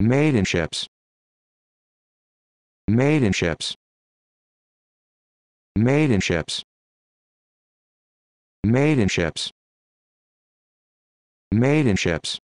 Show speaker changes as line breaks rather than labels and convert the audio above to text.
Maidenships. Maidenships. Maidenships. Maidenships. Maidenships.